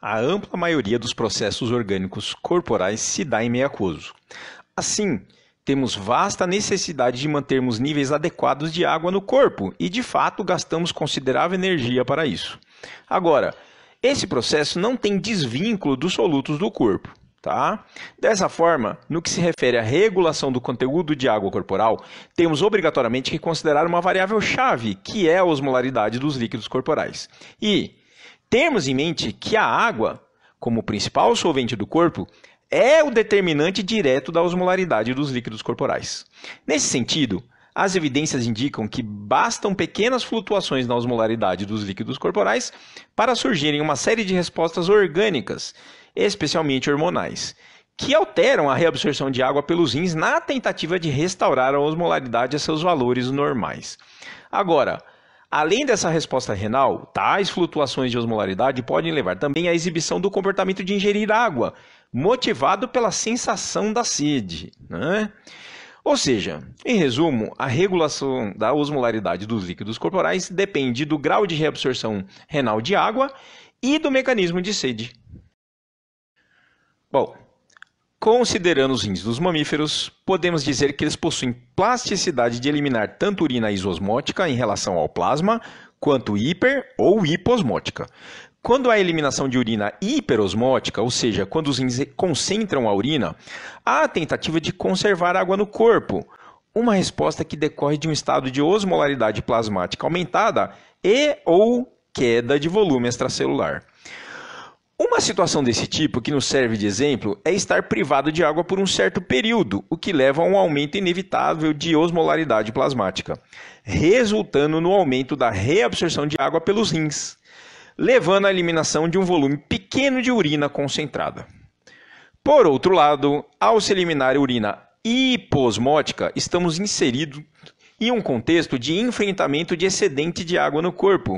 A ampla maioria dos processos orgânicos corporais se dá em meio aquoso. Assim, temos vasta necessidade de mantermos níveis adequados de água no corpo e, de fato, gastamos considerável energia para isso. Agora, esse processo não tem desvínculo dos solutos do corpo. Tá? Dessa forma, no que se refere à regulação do conteúdo de água corporal, temos obrigatoriamente que considerar uma variável-chave, que é a osmolaridade dos líquidos corporais. E, temos em mente que a água, como principal solvente do corpo, é o determinante direto da osmolaridade dos líquidos corporais. Nesse sentido, as evidências indicam que bastam pequenas flutuações na osmolaridade dos líquidos corporais para surgirem uma série de respostas orgânicas, especialmente hormonais, que alteram a reabsorção de água pelos rins na tentativa de restaurar a osmolaridade a seus valores normais. Agora, Além dessa resposta renal, tais flutuações de osmolaridade podem levar também à exibição do comportamento de ingerir água, motivado pela sensação da sede. Né? Ou seja, em resumo, a regulação da osmolaridade dos líquidos corporais depende do grau de reabsorção renal de água e do mecanismo de sede. Bom, Considerando os rins dos mamíferos, podemos dizer que eles possuem plasticidade de eliminar tanto urina isosmótica em relação ao plasma, quanto hiper ou hiposmótica. Quando há eliminação de urina hiperosmótica, ou seja, quando os rins concentram a urina, há a tentativa de conservar água no corpo, uma resposta que decorre de um estado de osmolaridade plasmática aumentada e ou queda de volume extracelular. Uma situação desse tipo, que nos serve de exemplo, é estar privado de água por um certo período, o que leva a um aumento inevitável de osmolaridade plasmática, resultando no aumento da reabsorção de água pelos rins, levando à eliminação de um volume pequeno de urina concentrada. Por outro lado, ao se eliminar a urina hiposmótica, estamos inseridos em um contexto de enfrentamento de excedente de água no corpo,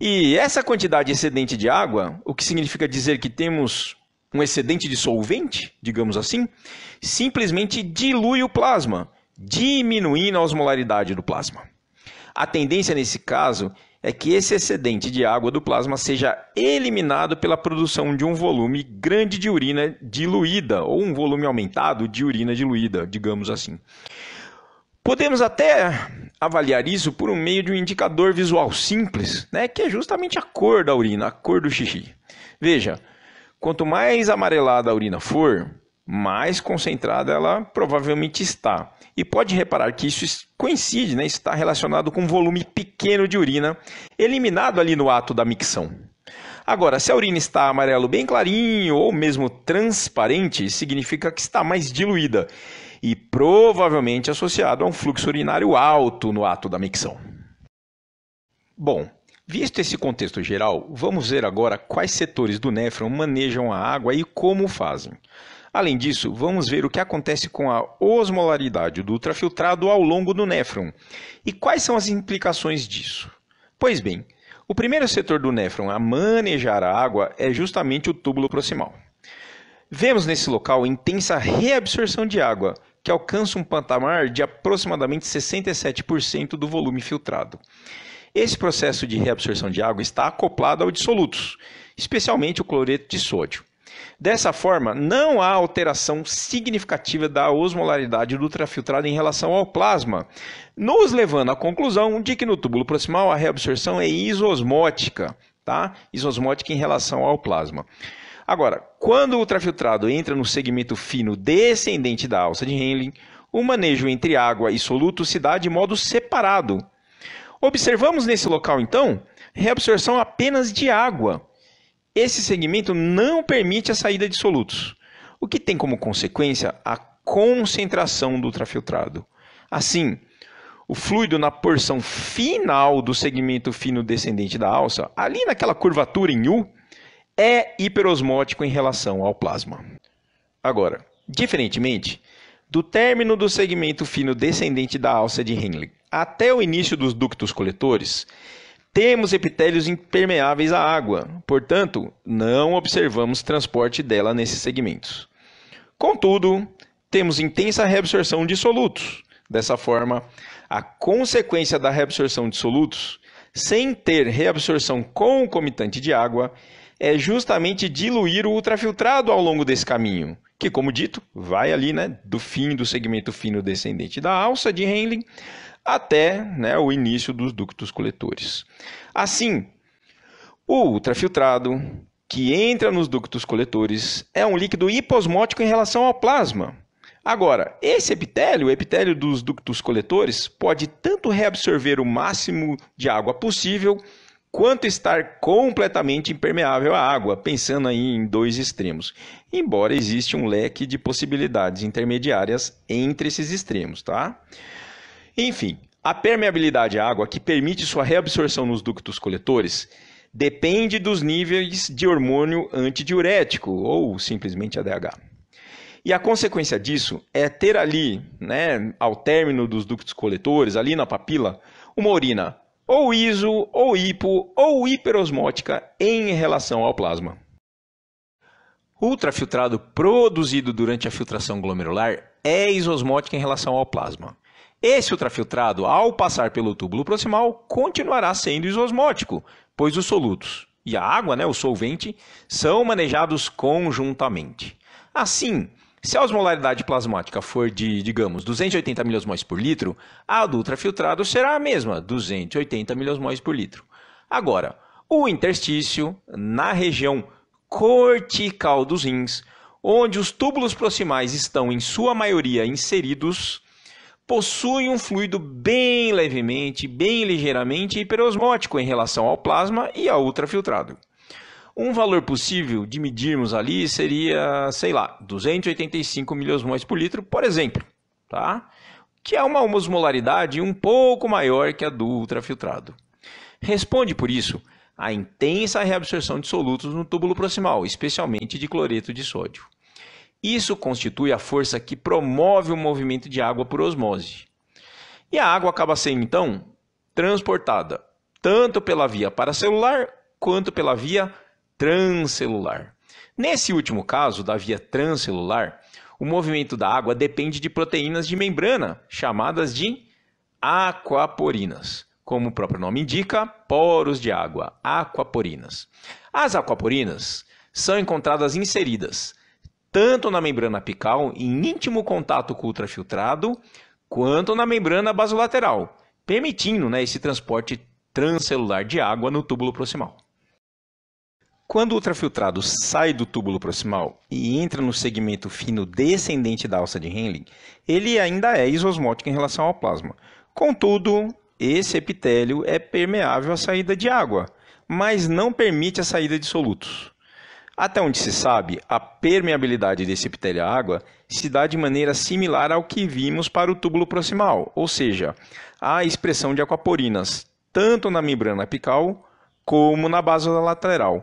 e essa quantidade excedente de água, o que significa dizer que temos um excedente de solvente, digamos assim, simplesmente dilui o plasma, diminuindo a osmolaridade do plasma. A tendência nesse caso é que esse excedente de água do plasma seja eliminado pela produção de um volume grande de urina diluída, ou um volume aumentado de urina diluída, digamos assim. Podemos até avaliar isso por meio de um indicador visual simples, né, que é justamente a cor da urina, a cor do xixi. Veja, quanto mais amarelada a urina for, mais concentrada ela provavelmente está. E pode reparar que isso coincide, né, está relacionado com um volume pequeno de urina eliminado ali no ato da micção. Agora, se a urina está amarelo bem clarinho ou mesmo transparente, significa que está mais diluída e provavelmente associado a um fluxo urinário alto no ato da micção. Bom, visto esse contexto geral, vamos ver agora quais setores do néfron manejam a água e como fazem. Além disso, vamos ver o que acontece com a osmolaridade do ultrafiltrado ao longo do néfron e quais são as implicações disso. Pois bem, o primeiro setor do néfron a manejar a água é justamente o túbulo proximal. Vemos nesse local intensa reabsorção de água, que alcança um patamar de aproximadamente 67% do volume filtrado. Esse processo de reabsorção de água está acoplado ao dissolutos, especialmente o cloreto de sódio. Dessa forma, não há alteração significativa da osmolaridade do ultrafiltrado em relação ao plasma, nos levando à conclusão de que no túbulo proximal a reabsorção é isosmótica, tá? Isosmótica em relação ao plasma. Agora, quando o ultrafiltrado entra no segmento fino descendente da alça de Henling, o manejo entre água e soluto se dá de modo separado. Observamos nesse local, então, reabsorção apenas de água. Esse segmento não permite a saída de solutos, o que tem como consequência a concentração do ultrafiltrado. Assim, o fluido na porção final do segmento fino descendente da alça, ali naquela curvatura em U, é hiperosmótico em relação ao plasma. Agora, diferentemente do término do segmento fino descendente da alça de Henle até o início dos ductos coletores, temos epitélios impermeáveis à água, portanto, não observamos transporte dela nesses segmentos. Contudo, temos intensa reabsorção de solutos. Dessa forma, a consequência da reabsorção de solutos, sem ter reabsorção concomitante de água, é justamente diluir o ultrafiltrado ao longo desse caminho, que, como dito, vai ali né, do fim do segmento fino descendente da alça de Henling até né, o início dos ductos coletores. Assim, o ultrafiltrado que entra nos ductos coletores é um líquido hiposmótico em relação ao plasma. Agora, esse epitélio, o epitélio dos ductos coletores, pode tanto reabsorver o máximo de água possível, quanto estar completamente impermeável à água, pensando aí em dois extremos. Embora exista um leque de possibilidades intermediárias entre esses extremos, tá? Enfim, a permeabilidade à água, que permite sua reabsorção nos ductos coletores, depende dos níveis de hormônio antidiurético, ou simplesmente ADH. E a consequência disso é ter ali, né, ao término dos ductos coletores, ali na papila, uma urina ou iso, ou hipo, ou hiperosmótica em relação ao plasma. Ultrafiltrado produzido durante a filtração glomerular é isosmótico em relação ao plasma. Esse ultrafiltrado, ao passar pelo túbulo proximal, continuará sendo isosmótico, pois os solutos e a água, né, o solvente, são manejados conjuntamente. Assim, se a osmolaridade plasmática for de, digamos, 280 miliosmóis por litro, a do ultrafiltrado será a mesma, 280 miliosmóis por litro. Agora, o interstício na região cortical dos rins, onde os túbulos proximais estão em sua maioria inseridos, possui um fluido bem levemente, bem ligeiramente hiperosmótico em relação ao plasma e ao ultrafiltrado. Um valor possível de medirmos ali seria, sei lá, 285 milhões por litro, por exemplo, tá? que é uma osmolaridade um pouco maior que a do ultrafiltrado. Responde por isso a intensa reabsorção de solutos no túbulo proximal, especialmente de cloreto de sódio. Isso constitui a força que promove o movimento de água por osmose. E a água acaba sendo, então, transportada tanto pela via paracelular quanto pela via transcelular. Nesse último caso, da via transcelular, o movimento da água depende de proteínas de membrana, chamadas de aquaporinas. Como o próprio nome indica, poros de água, aquaporinas. As aquaporinas são encontradas inseridas tanto na membrana apical, em íntimo contato com o ultrafiltrado, quanto na membrana basolateral, permitindo né, esse transporte transcelular de água no túbulo proximal. Quando o ultrafiltrado sai do túbulo proximal e entra no segmento fino descendente da alça de Henle, ele ainda é isosmótico em relação ao plasma. Contudo, esse epitélio é permeável à saída de água, mas não permite a saída de solutos. Até onde se sabe, a permeabilidade desse epitélio à água se dá de maneira similar ao que vimos para o túbulo proximal, ou seja, a expressão de aquaporinas tanto na membrana apical como na base lateral.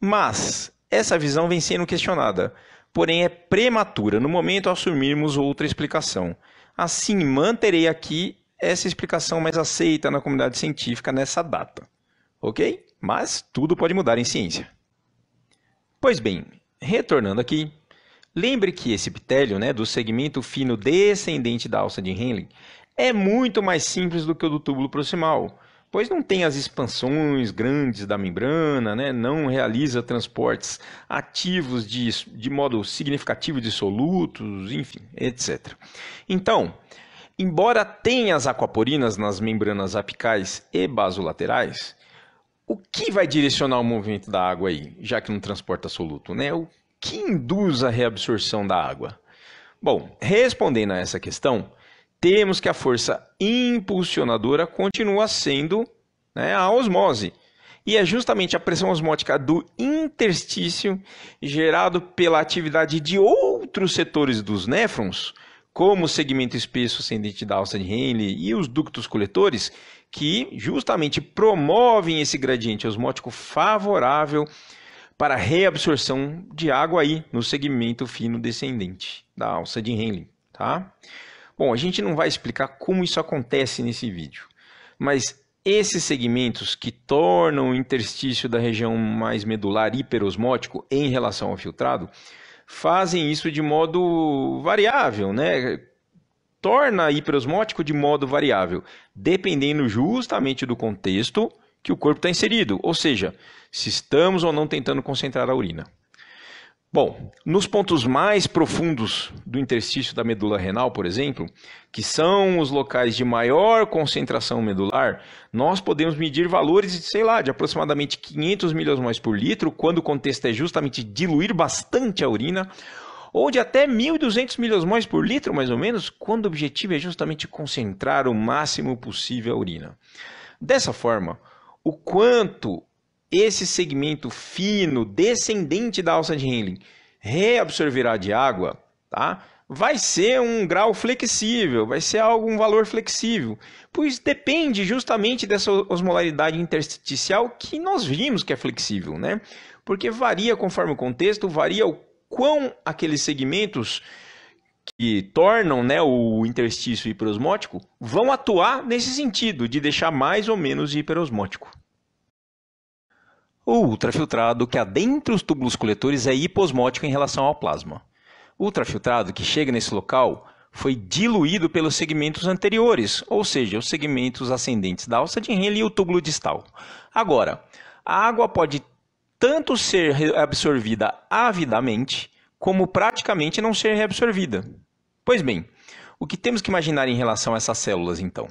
Mas essa visão vem sendo questionada, porém é prematura no momento assumirmos outra explicação. Assim, manterei aqui essa explicação mais aceita na comunidade científica nessa data. Ok? Mas tudo pode mudar em ciência. Pois bem, retornando aqui, lembre que esse epitélio né, do segmento fino descendente da alça de Henle é muito mais simples do que o do túbulo proximal pois não tem as expansões grandes da membrana, né? não realiza transportes ativos de, de modo significativo de solutos, enfim, etc. Então, embora tenha as aquaporinas nas membranas apicais e basolaterais, o que vai direcionar o movimento da água aí, já que não transporta soluto? Né? O que induz a reabsorção da água? Bom, respondendo a essa questão, temos que a força impulsionadora continua sendo né, a osmose. E é justamente a pressão osmótica do interstício, gerado pela atividade de outros setores dos néfrons, como o segmento espesso ascendente da alça de Henle e os ductos coletores, que justamente promovem esse gradiente osmótico favorável para a reabsorção de água aí no segmento fino descendente da alça de Henle, tá? Bom, a gente não vai explicar como isso acontece nesse vídeo, mas esses segmentos que tornam o interstício da região mais medular hiperosmótico em relação ao filtrado fazem isso de modo variável, né? Torna hiperosmótico de modo variável, dependendo justamente do contexto que o corpo está inserido, ou seja, se estamos ou não tentando concentrar a urina. Bom, nos pontos mais profundos do interstício da medula renal, por exemplo, que são os locais de maior concentração medular, nós podemos medir valores de, sei lá, de aproximadamente 500 milhões por litro, quando o contexto é justamente diluir bastante a urina, ou de até 1.200 milhões por litro, mais ou menos, quando o objetivo é justamente concentrar o máximo possível a urina. Dessa forma, o quanto esse segmento fino, descendente da alça de Henley, reabsorverá de água, tá? vai ser um grau flexível, vai ser algum um valor flexível, pois depende justamente dessa osmolaridade intersticial que nós vimos que é flexível, né? Porque varia conforme o contexto, varia o quão aqueles segmentos que tornam né, o interstício hiperosmótico vão atuar nesse sentido de deixar mais ou menos hiperosmótico. O ultrafiltrado que adentra os túbulos coletores é hiposmótico em relação ao plasma. O ultrafiltrado que chega nesse local foi diluído pelos segmentos anteriores, ou seja, os segmentos ascendentes da alça de Henle e o túbulo distal. Agora, a água pode tanto ser absorvida avidamente, como praticamente não ser reabsorvida. Pois bem, o que temos que imaginar em relação a essas células então?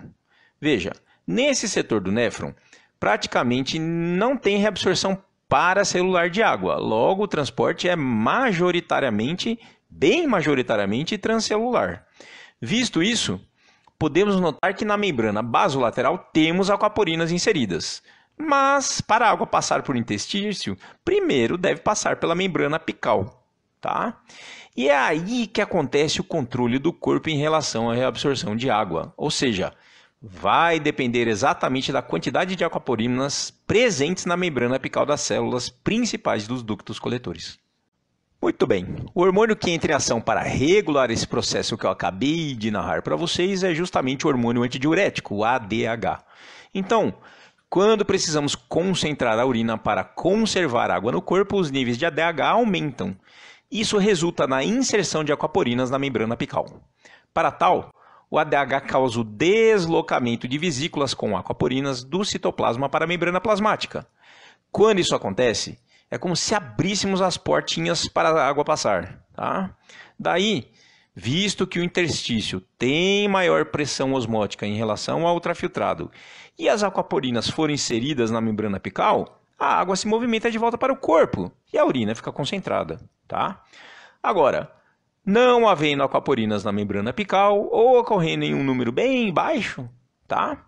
Veja, nesse setor do néfron, praticamente não tem reabsorção para celular de água. Logo, o transporte é majoritariamente, bem majoritariamente, transcelular. Visto isso, podemos notar que na membrana basolateral temos aquaporinas inseridas. Mas, para a água passar por intestício, primeiro deve passar pela membrana apical. Tá? E é aí que acontece o controle do corpo em relação à reabsorção de água. Ou seja, vai depender exatamente da quantidade de aquaporinas presentes na membrana apical das células principais dos ductos coletores. Muito bem, o hormônio que entra em ação para regular esse processo que eu acabei de narrar para vocês é justamente o hormônio antidiurético, o ADH. Então, quando precisamos concentrar a urina para conservar água no corpo, os níveis de ADH aumentam. Isso resulta na inserção de aquaporinas na membrana apical. Para tal, o ADH causa o deslocamento de vesículas com aquaporinas do citoplasma para a membrana plasmática. Quando isso acontece, é como se abríssemos as portinhas para a água passar. Tá? Daí, visto que o interstício tem maior pressão osmótica em relação ao ultrafiltrado e as aquaporinas foram inseridas na membrana apical, a água se movimenta de volta para o corpo e a urina fica concentrada. Tá? Agora, não havendo aquaporinas na membrana apical ou ocorrendo em um número bem baixo, tá?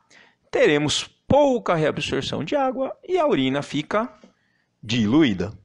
teremos pouca reabsorção de água e a urina fica diluída.